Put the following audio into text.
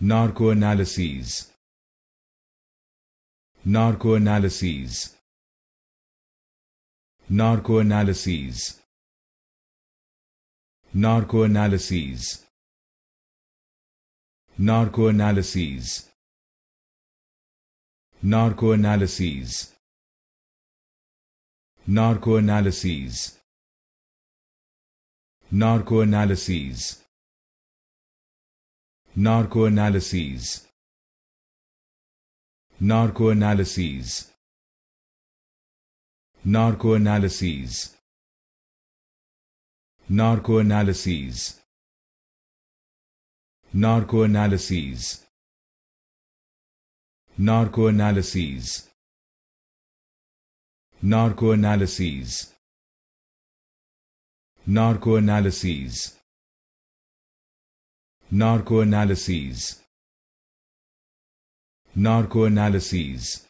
Narcoanalyses Narcoanalyses Narcoanalyses Narcoanalyses Narcoanalyses Narcoanalyses Narcoanalyses Narcoanalyses Narcoanalyses Narcoanalyses Narcoanalyses Narcoanalyses Narcoanalyses Narcoanalyses Narcoanalyses Narcoanalyses Narcoanalyses Narcoanalyses